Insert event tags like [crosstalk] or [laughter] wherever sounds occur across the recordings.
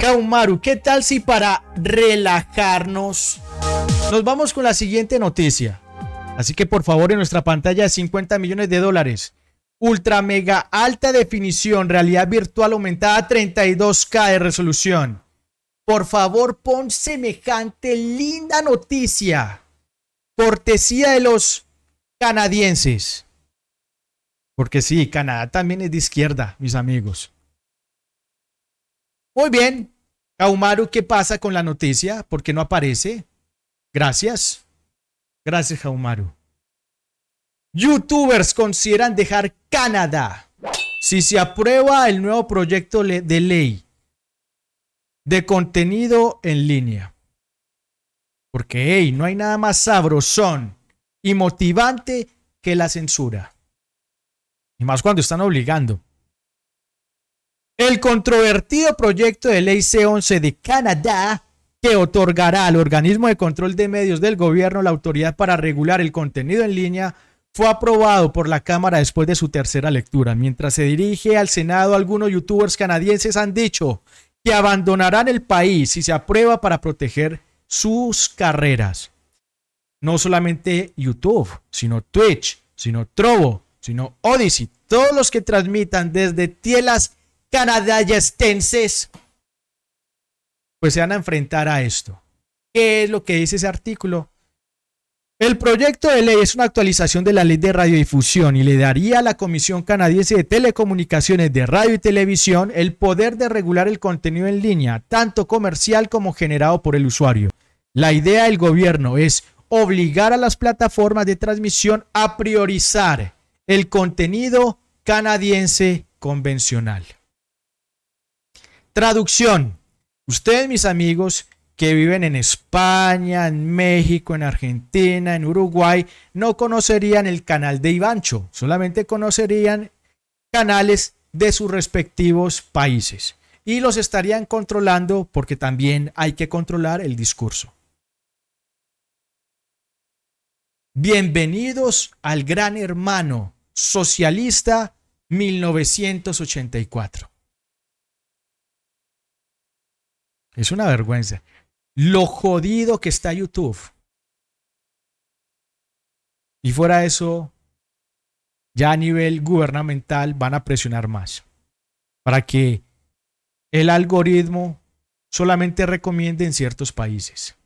Kaumaru, ¿qué tal si para relajarnos nos vamos con la siguiente noticia? Así que por favor en nuestra pantalla 50 millones de dólares, ultra mega alta definición, realidad virtual aumentada a 32K de resolución. Por favor pon semejante linda noticia, cortesía de los canadienses. Porque sí, Canadá también es de izquierda, mis amigos. Muy bien. Jaumaru, ¿qué pasa con la noticia? ¿Por qué no aparece? Gracias. Gracias, Jaumaru. Youtubers consideran dejar Canadá si se aprueba el nuevo proyecto de ley de contenido en línea. Porque hey, no hay nada más sabrosón y motivante que la censura. Y más cuando están obligando el controvertido proyecto de ley C11 de Canadá que otorgará al organismo de control de medios del gobierno la autoridad para regular el contenido en línea fue aprobado por la Cámara después de su tercera lectura. Mientras se dirige al Senado, algunos youtubers canadienses han dicho que abandonarán el país si se aprueba para proteger sus carreras. No solamente YouTube, sino Twitch, sino Trovo, sino Odyssey, todos los que transmitan desde tielas canadienses, pues se van a enfrentar a esto. ¿Qué es lo que dice ese artículo? El proyecto de ley es una actualización de la ley de radiodifusión y le daría a la Comisión Canadiense de Telecomunicaciones de Radio y Televisión el poder de regular el contenido en línea, tanto comercial como generado por el usuario. La idea del gobierno es obligar a las plataformas de transmisión a priorizar el contenido canadiense convencional. Traducción. Ustedes, mis amigos, que viven en España, en México, en Argentina, en Uruguay, no conocerían el canal de Ivancho, solamente conocerían canales de sus respectivos países y los estarían controlando porque también hay que controlar el discurso. Bienvenidos al Gran Hermano Socialista 1984. Es una vergüenza. Lo jodido que está YouTube. Y fuera eso, ya a nivel gubernamental van a presionar más para que el algoritmo solamente recomiende en ciertos países.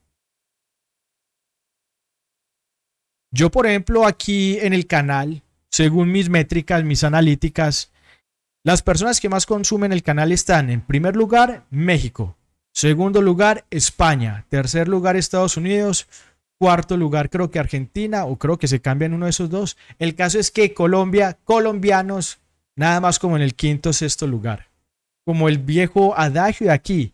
Yo, por ejemplo, aquí en el canal, según mis métricas, mis analíticas, las personas que más consumen el canal están, en primer lugar, México, Segundo lugar, España. Tercer lugar, Estados Unidos. Cuarto lugar, creo que Argentina, o creo que se cambian uno de esos dos. El caso es que Colombia, colombianos, nada más como en el quinto o sexto lugar. Como el viejo adagio de aquí.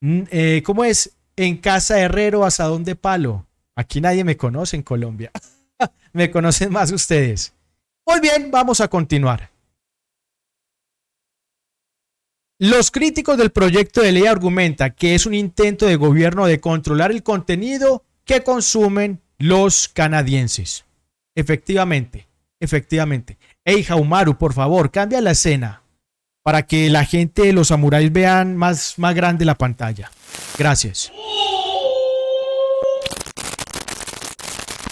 Mm, eh, ¿Cómo es? En casa herrero, ¿hasta de palo. Aquí nadie me conoce en Colombia. [laughs] me conocen más ustedes. Muy bien, vamos a continuar. Los críticos del proyecto de ley argumentan que es un intento de gobierno de controlar el contenido que consumen los canadienses. Efectivamente, efectivamente. Ey, Jaumaru, por favor, cambia la escena para que la gente los samuráis vean más, más grande la pantalla. Gracias.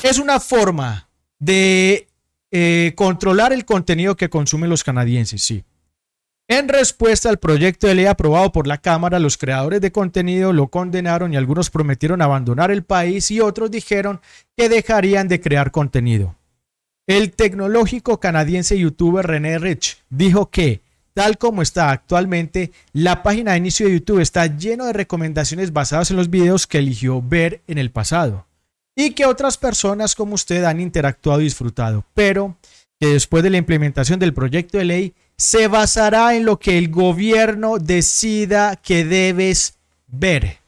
Es una forma de eh, controlar el contenido que consumen los canadienses, sí. En respuesta al proyecto de ley aprobado por la Cámara, los creadores de contenido lo condenaron y algunos prometieron abandonar el país y otros dijeron que dejarían de crear contenido. El tecnológico canadiense youtuber René Rich dijo que, tal como está actualmente, la página de inicio de YouTube está lleno de recomendaciones basadas en los videos que eligió ver en el pasado y que otras personas como usted han interactuado y disfrutado, pero que después de la implementación del proyecto de ley se basará en lo que el gobierno decida que debes ver.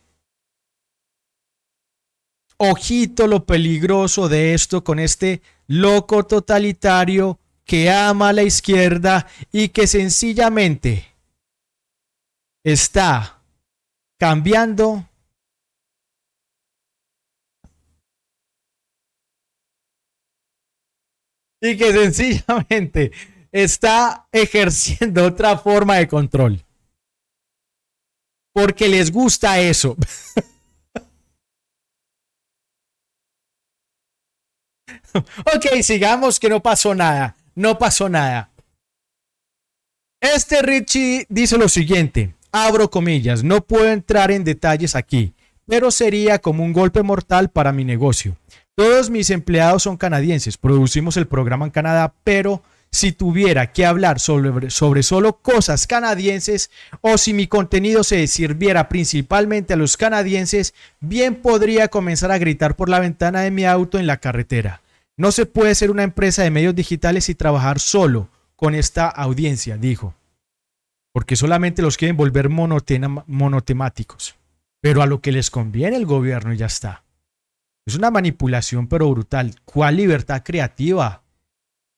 Ojito lo peligroso de esto con este loco totalitario que ama a la izquierda y que sencillamente está cambiando y que sencillamente está ejerciendo otra forma de control. Porque les gusta eso. [laughs] ok, sigamos que no pasó nada. No pasó nada. Este Richie dice lo siguiente, abro comillas, no puedo entrar en detalles aquí, pero sería como un golpe mortal para mi negocio. Todos mis empleados son canadienses, producimos el programa en Canadá, pero si tuviera que hablar sobre, sobre solo cosas canadienses o si mi contenido se sirviera principalmente a los canadienses, bien podría comenzar a gritar por la ventana de mi auto en la carretera. No se puede ser una empresa de medios digitales y trabajar solo con esta audiencia, dijo. Porque solamente los quieren volver monotemáticos. Pero a lo que les conviene el gobierno ya está. Es una manipulación pero brutal. ¿Cuál libertad creativa?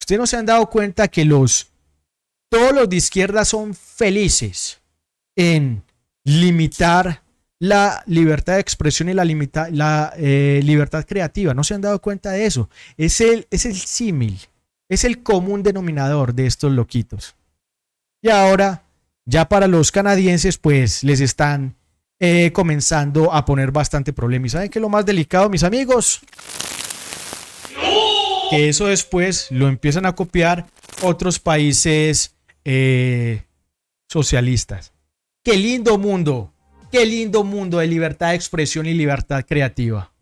Ustedes no se han dado cuenta que los, todos los de izquierda son felices en limitar la libertad de expresión y la, la eh, libertad creativa. No se han dado cuenta de eso. Es el, es el símil, es el común denominador de estos loquitos. Y ahora, ya para los canadienses, pues les están eh, comenzando a poner bastante problema. ¿Y saben qué es lo más delicado, mis amigos? que eso después lo empiezan a copiar otros países eh, socialistas. Qué lindo mundo, qué lindo mundo de libertad de expresión y libertad creativa.